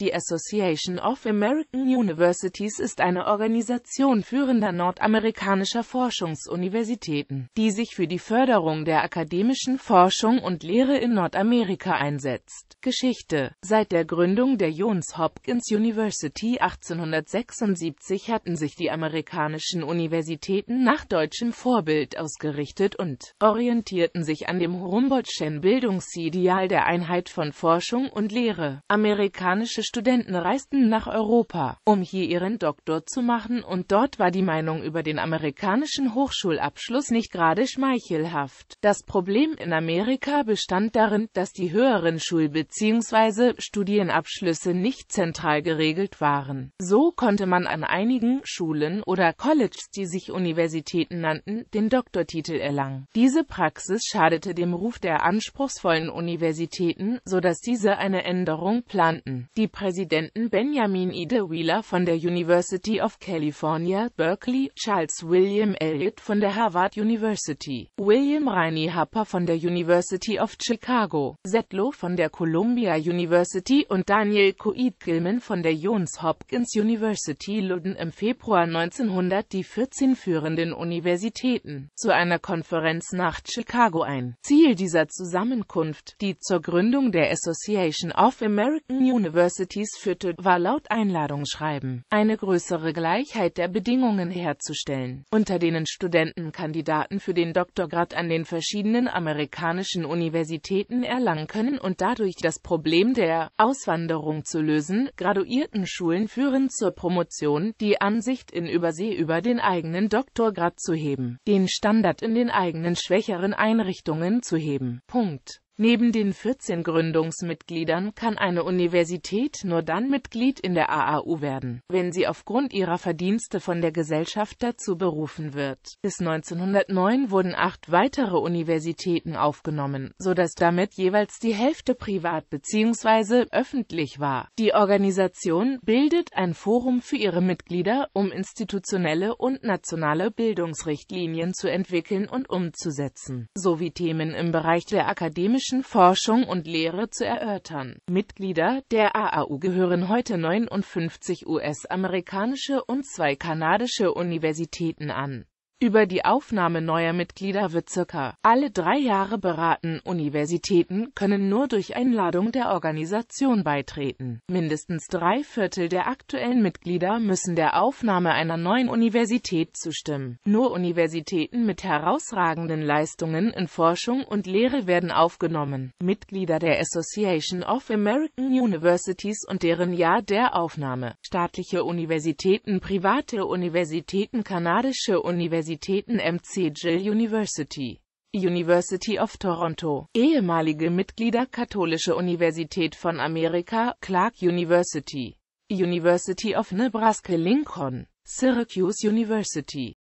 Die Association of American Universities ist eine Organisation führender nordamerikanischer Forschungsuniversitäten, die sich für die Förderung der akademischen Forschung und Lehre in Nordamerika einsetzt. Geschichte Seit der Gründung der Johns Hopkins University 1876 hatten sich die amerikanischen Universitäten nach deutschem Vorbild ausgerichtet und orientierten sich an dem Humboldtschen Bildungsideal der Einheit von Forschung und Lehre. Amerikanische Studenten reisten nach Europa, um hier ihren Doktor zu machen und dort war die Meinung über den amerikanischen Hochschulabschluss nicht gerade schmeichelhaft. Das Problem in Amerika bestand darin, dass die höheren Schul- bzw. Studienabschlüsse nicht zentral geregelt waren. So konnte man an einigen Schulen oder Colleges, die sich Universitäten nannten, den Doktortitel erlangen. Diese Praxis schadete dem Ruf der anspruchsvollen Universitäten, sodass diese eine Änderung planten. Die Präsidenten Benjamin E. De Wheeler von der University of California, Berkeley, Charles William Elliott von der Harvard University, William Rainey Harper von der University of Chicago, Zetlow von der Columbia University und Daniel Coit Gilman von der Johns Hopkins University luden im Februar 1900 die 14 führenden Universitäten zu einer Konferenz nach Chicago ein. Ziel dieser Zusammenkunft, die zur Gründung der Association of American University dies führte, war laut Einladungsschreiben, eine größere Gleichheit der Bedingungen herzustellen, unter denen Studentenkandidaten für den Doktorgrad an den verschiedenen amerikanischen Universitäten erlangen können und dadurch das Problem der Auswanderung zu lösen. graduierten Schulen führen zur Promotion, die Ansicht in Übersee über den eigenen Doktorgrad zu heben, den Standard in den eigenen schwächeren Einrichtungen zu heben. Punkt. Neben den 14 Gründungsmitgliedern kann eine Universität nur dann Mitglied in der AAU werden, wenn sie aufgrund ihrer Verdienste von der Gesellschaft dazu berufen wird. Bis 1909 wurden acht weitere Universitäten aufgenommen, sodass damit jeweils die Hälfte privat bzw. öffentlich war. Die Organisation bildet ein Forum für ihre Mitglieder, um institutionelle und nationale Bildungsrichtlinien zu entwickeln und umzusetzen, sowie Themen im Bereich der akademischen zwischen Forschung und Lehre zu erörtern. Mitglieder der AAU gehören heute 59 US-amerikanische und zwei kanadische Universitäten an über die Aufnahme neuer Mitglieder wird circa alle drei Jahre beraten. Universitäten können nur durch Einladung der Organisation beitreten. Mindestens drei Viertel der aktuellen Mitglieder müssen der Aufnahme einer neuen Universität zustimmen. Nur Universitäten mit herausragenden Leistungen in Forschung und Lehre werden aufgenommen. Mitglieder der Association of American Universities und deren Jahr der Aufnahme. Staatliche Universitäten, private Universitäten, kanadische Universitäten Universitäten MC Gill University University of Toronto, ehemalige Mitglieder Katholische Universität von Amerika, Clark University, University of Nebraska Lincoln, Syracuse University